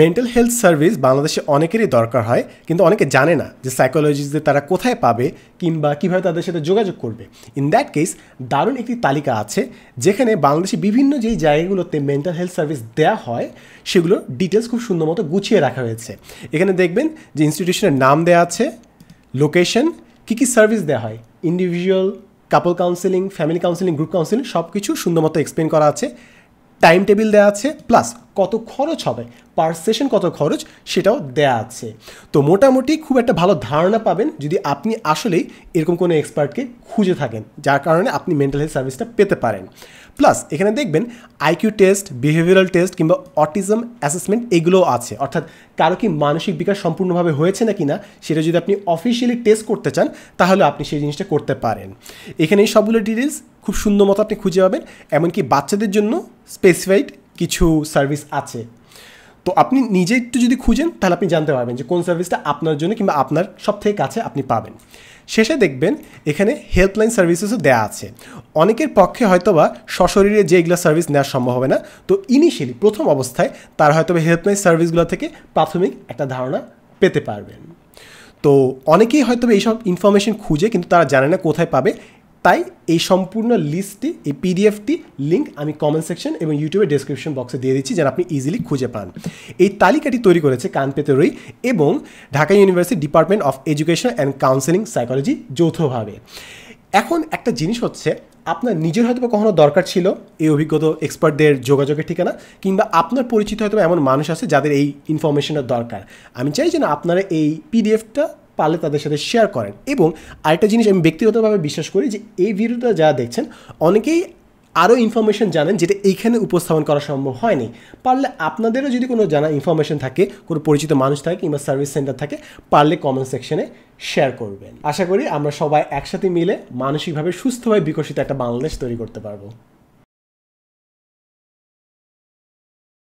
mental health service বাংলাদেশে অনেকেরই দরকার হয় কিন্তু অনেকে জানে না যে সাইকোলজিস্টদের তারা কোথায় পাবে কিংবা কীভাবে তাদের সাথে যোগাযোগ করবে ইন দ্যাট কেস দারুণ একটি তালিকা আছে যেখানে বাংলাদেশে বিভিন্ন যেই জায়গাগুলোতে মেন্টাল হেলথ সার্ভিস দেওয়া হয় সেগুলোর ডিটেলস খুব সুন্দর মতো গুছিয়ে রাখা হয়েছে এখানে দেখবেন যে ইনস্টিটিউশনের নাম দেওয়া আছে লোকেশন কী কী সার্ভিস দেওয়া হয় individual couple counselling family counselling group counselling সব কিছু সুন্দর মতো এক্সপ্লেন করা আছে টাইম টেবিল দেওয়া আছে প্লাস কত খরচ হবে পার সেশন কত খরচ সেটাও দেয়া আছে তো মোটামুটি খুব একটা ভালো ধারণা পাবেন যদি আপনি আসলেই এরকম কোনো এক্সপার্টকে খুঁজে থাকেন যার কারণে আপনি মেন্টাল হেলথ সার্ভিসটা পেতে পারেন প্লাস এখানে দেখবেন আইকিউ টেস্ট বিহেভিয়ারাল টেস্ট কিংবা অটিজম অ্যাসেসমেন্ট এগুলোও আছে অর্থাৎ কারো কি মানসিক বিকাশ সম্পূর্ণভাবে হয়েছে নাকি না সেটা যদি আপনি অফিসিয়ালি টেস্ট করতে চান তাহলে আপনি সেই জিনিসটা করতে পারেন এখানে এই সবগুলো ডিটেলস খুব সুন্দর মতো আপনি খুঁজে পাবেন এমনকি বাচ্চাদের জন্য স্পেসিফাইড কিছু সার্ভিস আছে তো আপনি নিজে একটু যদি খুঁজেন তাহলে আপনি জানতে পারবেন যে কোন সার্ভিসটা আপনার জন্য কিংবা আপনার সব থেকে কাছে আপনি পাবেন শেষে দেখবেন এখানে হেল্পলাইন সার্ভিসেসও দেয়া আছে অনেকের পক্ষে হয়তোবা সশরীরে যে এগুলো সার্ভিস নেওয়া সম্ভব হবে না তো ইনিশিয়ালি প্রথম অবস্থায় তার হয়তোবা হেল্পলাইন সার্ভিসগুলো থেকে প্রাথমিক একটা ধারণা পেতে পারবেন তো অনেকেই হয়তো এইসব ইনফরমেশন খুঁজে কিন্তু তারা জানে না কোথায় পাবে তাই এই সম্পূর্ণ লিস্টটি এই পিডিএফটি লিঙ্ক আমি কমেন্ট সেকশন এবং ইউটিউবের ডিসক্রিপশন বক্সে দিয়ে দিচ্ছি যেন আপনি ইজিলি খুঁজে পান এই তালিকাটি তৈরি করেছে কানপেতে রই এবং Dhaka university department of education and counselling psychology যৌথভাবে এখন একটা জিনিস হচ্ছে আপনার নিজের হয়তো কখনো দরকার ছিল এই অভিজ্ঞত এক্সপার্টদের যোগাযোগের ঠিকানা কিংবা আপনার পরিচিত হয়তো এমন মানুষ আছে যাদের এই ইনফরমেশনের দরকার আমি চাই যেন আপনারা এই পিডিএফটা পারলে তাদের সাথে শেয়ার করেন এবং আরেকটা জিনিস আমি ব্যক্তিগতভাবে বিশ্বাস করি যে এই ভিডিওটা যারা দেখছেন অনেকেই আরও ইনফরমেশন জানেন যেটা এইখানে উপস্থাপন করা সম্ভব হয়নি পারলে আপনাদেরও যদি কোনো জানা ইনফরমেশন থাকে কোনো পরিচিত মানুষ থাকে কিংবা সার্ভিস সেন্টার থাকে পারলে কমেন্ট সেকশনে শেয়ার করবেন আশা করি আমরা সবাই একসাথে মিলে মানসিকভাবে সুস্থভাবে বিকশিত একটা বাংলাদেশ তৈরি করতে পারবো